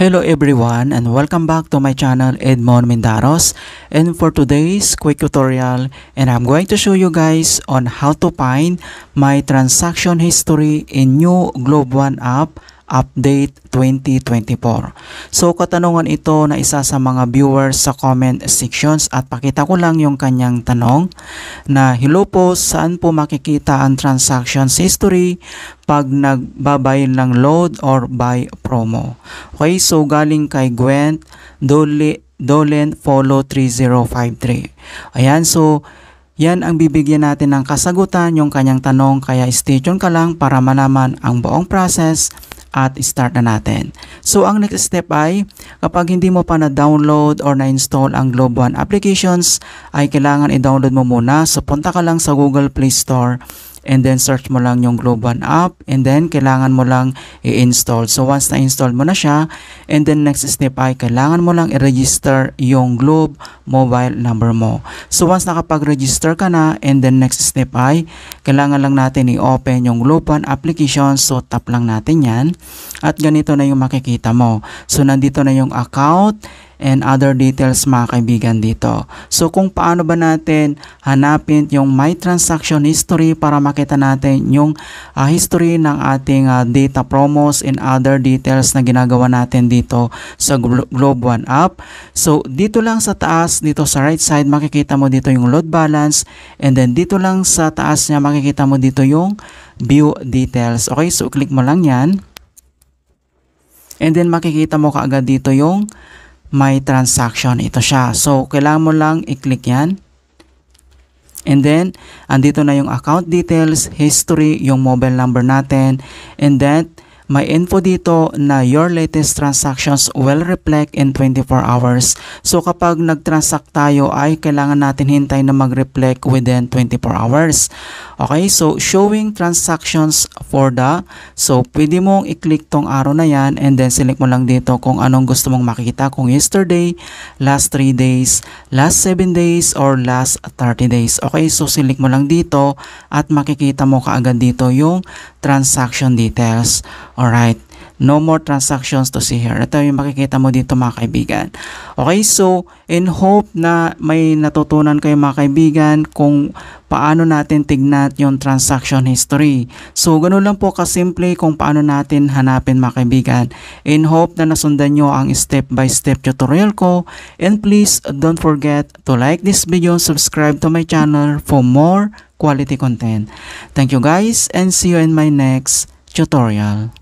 Hello everyone and welcome back to my channel Edmond Mindaros and for today's quick tutorial and I'm going to show you guys on how to find my transaction history in new Globe One app Update 2024. So katanungan ito na isa sa mga viewers sa comment sections at pakita ko lang yung kanyang tanong na hello po saan po makikita ang transactions history pag nagbabay ng load or buy promo. Okay so galing kay Gwent Dolen Follow 3053. Ayan so yan ang bibigyan natin ng kasagutan yung kanyang tanong kaya stay tuned ka lang para manaman ang buong process at start na natin. So ang next step ay kapag hindi mo pa na-download or na-install ang Globe One applications ay kailangan i-download mo muna. So punta ka lang sa Google Play Store and then search mo lang yung Globan app and then kailangan mo lang i-install. So once na-install mo na siya and then next step ay kailangan mo lang i-register yung Globe mobile number mo. So once nakapag-register ka na and then next step ay kailangan lang natin i-open yung Globan application. So tap lang natin yan at ganito na yung makikita mo. So nandito na yung account and other details mga kaibigan dito. So kung paano ba natin hanapin yung my transaction history para makita natin yung uh, history ng ating uh, data promos and other details na ginagawa natin dito sa Globe One app. So dito lang sa taas, dito sa right side, makikita mo dito yung load balance and then dito lang sa taas niya makikita mo dito yung view details. Okay, so click mo lang yan. And then makikita mo kaagad dito yung my transaction. Ito siya. So, kailangan mo lang i-click yan. And then, andito na yung account details, history, yung mobile number natin. And then, may info dito na your latest transactions will reflect in 24 hours. So kapag nag-transact tayo ay kailangan natin hintay na mag-reflect within 24 hours. Okay, so showing transactions for the, so pwede mong i-click tong arrow na yan and then select mo lang dito kung anong gusto mong makita, kung yesterday, last 3 days, last 7 days, or last 30 days. Okay, so select mo lang dito at makikita mo kaagad dito yung transaction details. All right no more transactions to see here. Ito yung makikita mo dito mga kaibigan. Okay, so in hope na may natutunan kayo mga kaibigan kung paano natin tignan yung transaction history. So ganun lang po kasimple kung paano natin hanapin mga kaibigan. In hope na nasundan nyo ang step by step tutorial ko. And please don't forget to like this video and subscribe to my channel for more quality content. Thank you guys and see you in my next tutorial.